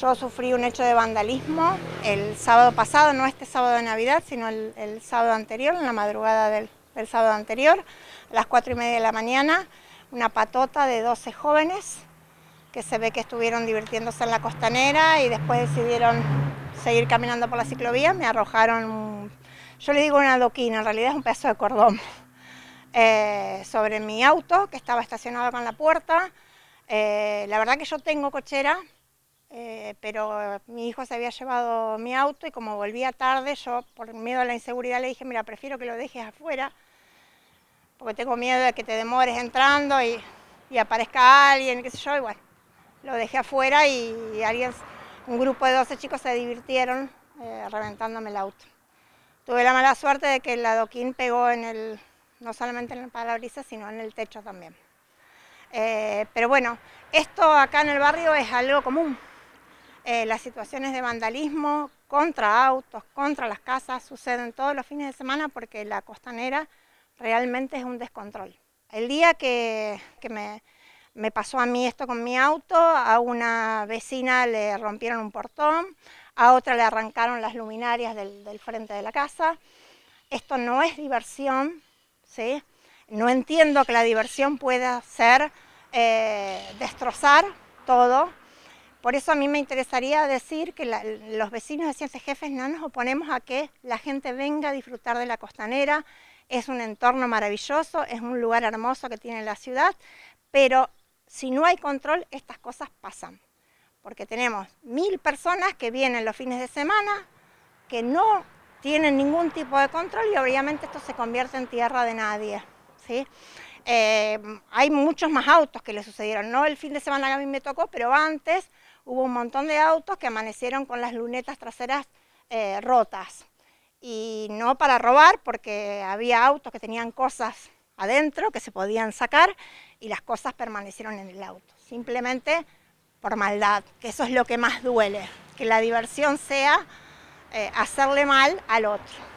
Yo sufrí un hecho de vandalismo el sábado pasado, no este sábado de Navidad, sino el, sábado anterior, en la madrugada del, sábado anterior, a las cuatro y media de la mañana, una patota de 12 jóvenes que se ve que estuvieron divirtiéndose en la costanera y después decidieron seguir caminando por la ciclovía, me arrojaron, yo le digo una doquina, en realidad es un pedazo de cordón, eh, sobre mi auto que estaba estacionado con la puerta. Eh, la verdad que yo tengo cochera, eh, pero mi hijo se había llevado mi auto y como volvía tarde, yo por miedo a la inseguridad le dije, mira, prefiero que lo dejes afuera, porque tengo miedo de que te demores entrando y, aparezca alguien, qué sé yo, igual lo dejé afuera y, alguien, un grupo de 12 chicos se divirtieron eh, reventándome el auto. Tuve la mala suerte de que el adoquín pegó en el, no solamente en el parabrisas, sino en el techo también. Eh, pero bueno, esto acá en el barrio es algo común. Eh, las situaciones de vandalismo contra autos, contra las casas, suceden todos los fines de semana porque la costanera realmente es un descontrol. El día que, me, pasó a mí esto con mi auto, a una vecina le rompieron un portón, a otra le arrancaron las luminarias del, frente de la casa. Esto no es diversión, ¿sí? No entiendo que la diversión pueda ser eh, destrozar todo, por eso a mí me interesaría decir que los vecinos de Ciencias Jefes no nos oponemos a que la gente venga a disfrutar de la costanera, es un entorno maravilloso, es un lugar hermoso que tiene la ciudad, pero si no hay control, estas cosas pasan. Porque tenemos mil personas que vienen los fines de semana, que no tienen ningún tipo de control y obviamente esto se convierte en tierra de nadie. ¿sí? Eh, hay muchos más autos que le sucedieron, no el fin de semana que a mí me tocó, pero antes hubo un montón de autos que amanecieron con las lunetas traseras eh, rotas. Y no para robar, porque había autos que tenían cosas adentro que se podían sacar y las cosas permanecieron en el auto. Simplemente por maldad, que eso es lo que más duele, que la diversión sea eh, hacerle mal al otro.